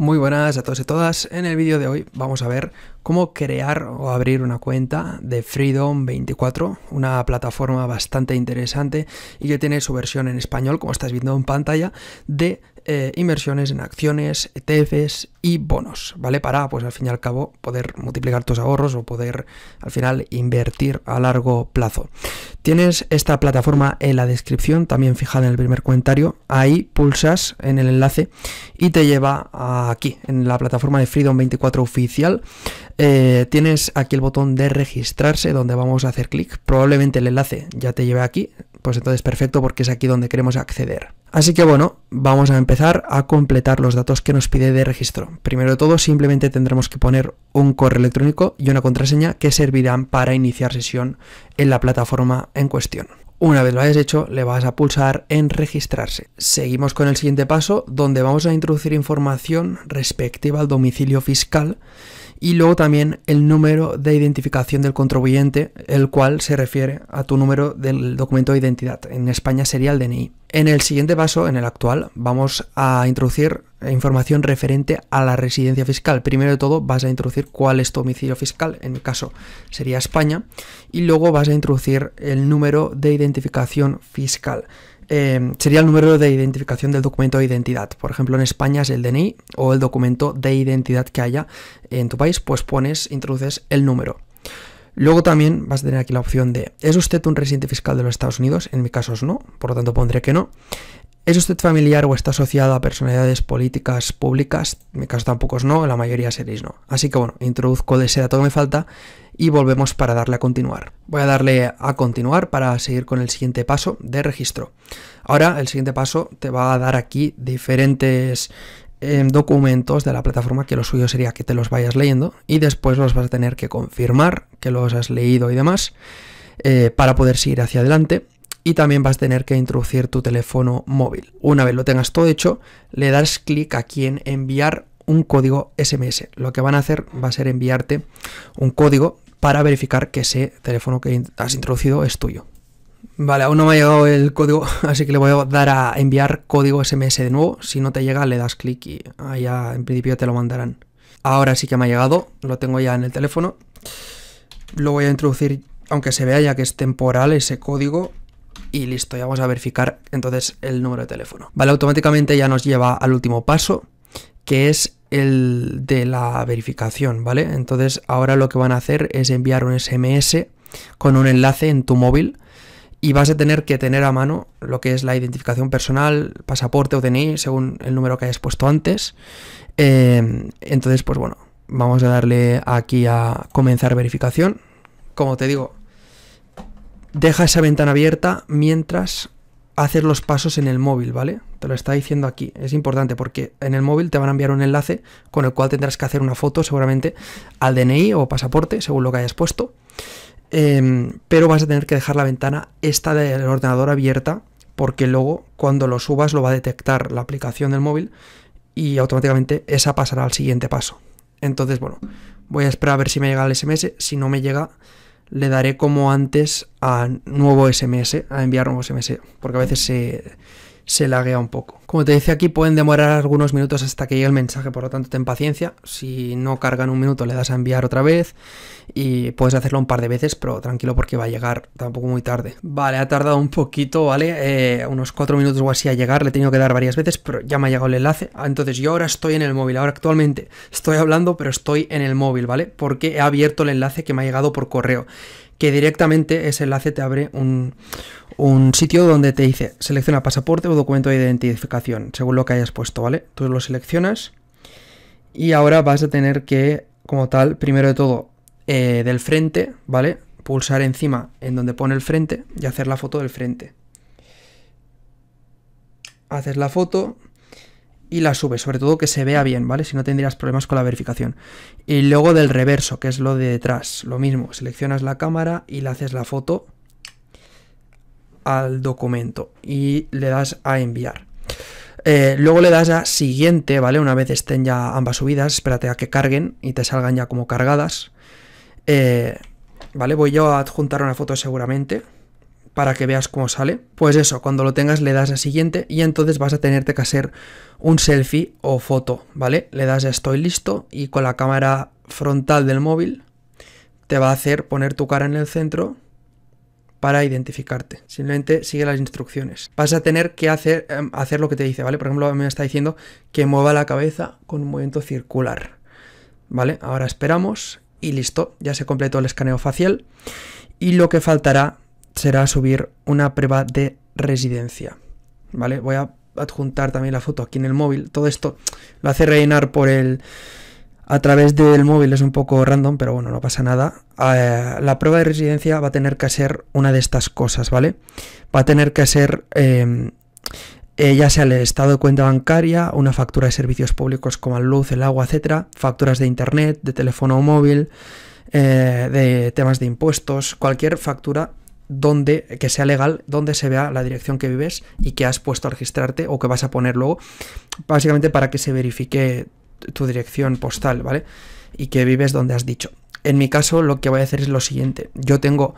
Muy buenas a todos y todas. En el vídeo de hoy vamos a ver cómo crear o abrir una cuenta de Freedom 24, una plataforma bastante interesante y que tiene su versión en español, como estás viendo en pantalla, de eh, inversiones en acciones, ETFs y bonos, ¿vale? Para, pues al fin y al cabo, poder multiplicar tus ahorros o poder al final invertir a largo plazo. Tienes esta plataforma en la descripción, también fijada en el primer comentario. Ahí pulsas en el enlace y te lleva aquí, en la plataforma de Freedom 24 oficial. Eh, tienes aquí el botón de registrarse donde vamos a hacer clic. Probablemente el enlace ya te lleve aquí pues entonces perfecto porque es aquí donde queremos acceder. Así que bueno, vamos a empezar a completar los datos que nos pide de registro. Primero de todo, simplemente tendremos que poner un correo electrónico y una contraseña que servirán para iniciar sesión en la plataforma en cuestión. Una vez lo hayas hecho, le vas a pulsar en registrarse. Seguimos con el siguiente paso, donde vamos a introducir información respectiva al domicilio fiscal y luego también el número de identificación del contribuyente, el cual se refiere a tu número del documento de identidad. En España sería el DNI. En el siguiente paso, en el actual, vamos a introducir información referente a la residencia fiscal. Primero de todo vas a introducir cuál es tu domicilio fiscal, en mi caso sería España, y luego vas a introducir el número de identificación fiscal. Em, sería el número de identificación del documento de identidad. Por ejemplo, en España es el DNI o el documento de identidad que haya en tu país, pues pones, introduces el número. Luego también vas a tener aquí la opción de ¿es usted un residente fiscal de los Estados Unidos? En mi caso es no, por lo tanto pondré que no. ¿Es usted familiar o está asociado a personalidades políticas públicas? En mi caso tampoco es no, la mayoría seréis no. Así que bueno, introduzco de todo me falta y volvemos para darle a continuar. Voy a darle a continuar para seguir con el siguiente paso de registro. Ahora el siguiente paso te va a dar aquí diferentes em, documentos de la plataforma que lo suyo sería que te los vayas leyendo y después los vas a tener que confirmar que los has leído y demás eh, para poder seguir hacia adelante y también vas a tener que introducir tu teléfono móvil. Una vez lo tengas todo hecho, le das clic aquí en enviar un código SMS. Lo que van a hacer va a ser enviarte un código para verificar que ese teléfono que has introducido es tuyo. Vale, aún no me ha llegado el código, así que le voy a dar a enviar código SMS de nuevo. Si no te llega, le das clic y allá en principio te lo mandarán. Ahora sí que me ha llegado, lo tengo ya en el teléfono. Lo voy a introducir, aunque se vea ya que es temporal ese código, y listo, ya vamos a verificar entonces el número de teléfono. Vale, automáticamente ya nos lleva al último paso, que es el de la verificación, ¿vale? Entonces ahora lo que van a hacer es enviar un SMS con un enlace en tu móvil y vas a tener que tener a mano lo que es la identificación personal, pasaporte o DNI, según el número que hayas puesto antes. Eh, entonces, pues bueno, vamos a darle aquí a comenzar verificación. Como te digo, deja esa ventana abierta mientras haces los pasos en el móvil, ¿vale? Te lo está diciendo aquí. Es importante porque en el móvil te van a enviar un enlace con el cual tendrás que hacer una foto seguramente al DNI o pasaporte, según lo que hayas puesto. Em, pero vas a tener que dejar la ventana esta del ordenador abierta porque luego cuando lo subas lo va a detectar la aplicación del móvil y automáticamente esa pasará al siguiente paso. Entonces, bueno, voy a esperar a ver si me llega el SMS. Si no me llega, le daré como antes a nuevo SMS, a enviar nuevo SMS, porque a veces se, se laguea un poco. Como te decía aquí, pueden demorar algunos minutos hasta que llegue el mensaje, por lo tanto ten paciencia. Si no cargan un minuto, le das a enviar otra vez y puedes hacerlo un par de veces, pero tranquilo porque va a llegar tampoco muy tarde. Vale, ha tardado un poquito, ¿vale? Eh, unos cuatro minutos o así a llegar, le he tenido que dar varias veces, pero ya me ha llegado el enlace. Ah, entonces yo ahora estoy en el móvil, ahora actualmente estoy hablando, pero estoy en el móvil, ¿vale? Porque he abierto el enlace que me ha llegado por correo que directamente ese enlace te abre un, sitio donde te dice selecciona pasaporte o documento de identificación, según lo que hayas puesto, ¿vale? Tú lo seleccionas y ahora vas a tener que, como tal, primero de todo, eh, del frente, ¿vale? Pulsar encima en donde pone el frente y hacer la foto del frente. Haces la foto, y la sube, sobre todo que se vea bien, ¿vale? Si no tendrías problemas con la verificación. Y luego del reverso, que es lo de detrás, lo mismo, seleccionas la cámara y le haces la foto al documento y le das a enviar. Eh, luego le das a siguiente, ¿vale? Una vez estén ya ambas subidas, espérate a que carguen y te salgan ya como cargadas. Eh, ¿Vale? Voy yo a adjuntar una foto seguramente para que veas cómo sale. Pues eso, cuando lo tengas le das a siguiente y entonces vas a tenerte que hacer un selfie o foto, ¿vale? Le das a estoy listo y con la cámara frontal del móvil te va a hacer poner tu cara en el centro para identificarte. Simplemente sigue las instrucciones. Vas a tener que hacer, em, hacer lo que te dice, ¿vale? Por ejemplo, me está diciendo que mueva la cabeza con un movimiento circular. ¿Vale? Ahora esperamos y listo, ya se completó el escaneo facial. Y lo que faltará será subir una prueba de residencia. ¿Vale? Voy a adjuntar también la foto aquí en el móvil. Todo esto lo hace rellenar por el... A través del móvil es un poco random, pero bueno, no pasa nada. Eh, la prueba de residencia va a tener que ser una de estas cosas, ¿vale? Va a tener que ser em, eh, ya sea el estado de cuenta bancaria, una factura de servicios públicos como la luz, el agua, etcétera, facturas de internet, de teléfono móvil, eh, de temas de impuestos, cualquier factura donde, que sea legal, donde se vea la dirección que vives y que has puesto a registrarte o que vas a poner luego, básicamente para que se verifique tu dirección postal, ¿vale? Y que vives donde has dicho. En mi caso, lo que voy a hacer es lo siguiente. Yo tengo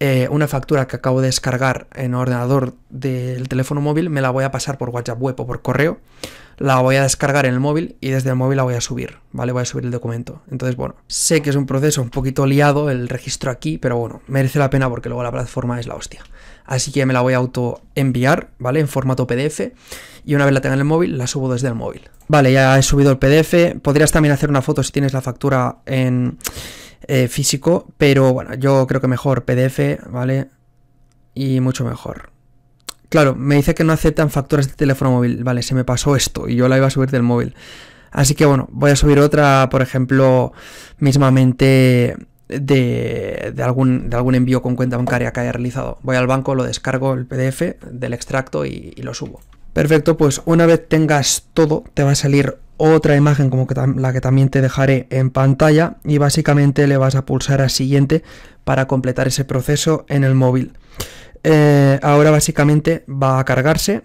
eh, una factura que acabo de descargar en ordenador del teléfono móvil, me la voy a pasar por WhatsApp web o por correo, la voy a descargar en el móvil y desde el móvil la voy a subir, ¿vale? Voy a subir el documento. Entonces, bueno, sé que es un proceso un poquito liado el registro aquí, pero bueno, merece la pena porque luego la plataforma es la hostia. Así que me la voy a auto enviar, ¿vale? En formato PDF y una vez la tenga en el móvil, la subo desde el móvil. Vale, ya he subido el PDF, podrías también hacer una foto si tienes la factura en eh, físico, pero bueno, yo creo que mejor PDF, ¿vale? Y mucho mejor. Claro, me dice que no aceptan facturas de teléfono móvil, vale, se me pasó esto y yo la iba a subir del móvil. Así que bueno, voy a subir otra, por ejemplo, mismamente de, algún, de algún envío con cuenta bancaria que haya realizado. Voy al banco, lo descargo el PDF del extracto y lo subo. Perfecto, pues una vez tengas todo, te va a salir otra imagen como que la que también te dejaré en pantalla y básicamente le vas a pulsar a siguiente para completar ese proceso en el móvil. Eh, ahora básicamente va a cargarse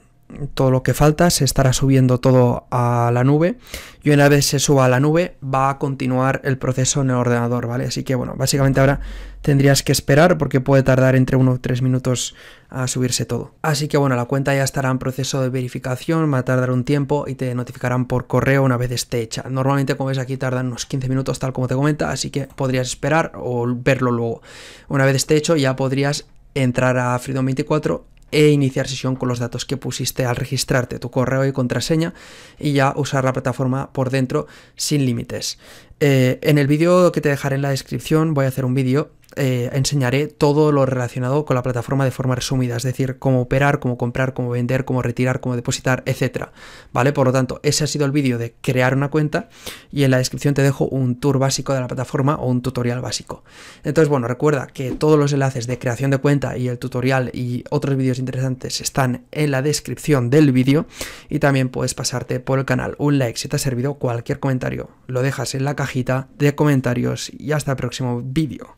todo lo que falta, se estará subiendo todo a la nube y una vez se suba a la nube va a continuar el proceso en el ordenador, ¿vale? Así que bueno, básicamente ahora tendrías que esperar porque puede tardar entre 1 o 3 minutos a subirse todo. Así que bueno, la cuenta ya estará en proceso de verificación, va a tardar un tiempo y te notificarán por correo una vez esté hecha. Normalmente como ves aquí tardan unos 15 minutos tal como te comenta, así que podrías esperar o verlo luego. Una vez esté hecho ya podrías entrar a Freedom 24 e iniciar sesión con los datos que pusiste al registrarte, tu correo y contraseña, y ya usar la plataforma por dentro sin límites. Eh, en el vídeo que te dejaré en la descripción voy a hacer un vídeo eh, enseñaré todo lo relacionado con la plataforma de forma resumida, es decir, cómo operar, cómo comprar, cómo vender, cómo retirar, cómo depositar, etcétera. ¿Vale? Por lo tanto, ese ha sido el vídeo de crear una cuenta y en la descripción te dejo un tour básico de la plataforma o un tutorial básico. Entonces, bueno, recuerda que todos los enlaces de creación de cuenta y el tutorial y otros vídeos interesantes están en la descripción del vídeo y también puedes pasarte por el canal un like si te ha servido cualquier comentario. Lo dejas en la cajita de comentarios y hasta el próximo vídeo.